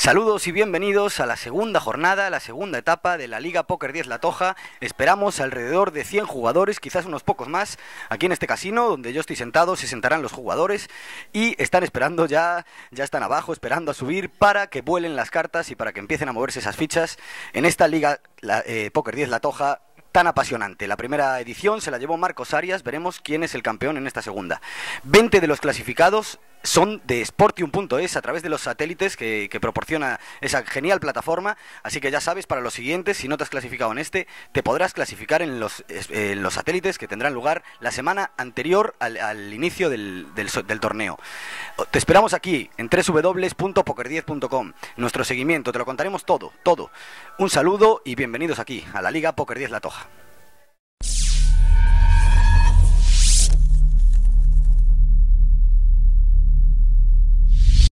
Saludos y bienvenidos a la segunda jornada, la segunda etapa de la Liga Poker 10 La Toja. Esperamos alrededor de 100 jugadores, quizás unos pocos más. Aquí en este casino, donde yo estoy sentado, se sentarán los jugadores y están esperando ya, ya están abajo, esperando a subir para que vuelen las cartas y para que empiecen a moverse esas fichas en esta Liga la, 10 eh, La Toja tan apasionante. La primera edición se la llevó Marcos Arias, veremos quién es el campeón en esta segunda. 20 de los clasificados son de Sportium.es a través de los satélites que, proporciona esa genial plataforma. Así que ya sabes, para los siguientes, si no te has clasificado en este, te podrás clasificar en los, los satélites que tendrán lugar la semana anterior al, inicio del, del, torneo. Te esperamos aquí en www.poker10.com. Nuestro seguimiento, te lo contaremos todo, todo. Un saludo y bienvenidos aquí a la Liga Poker 10 La Toja.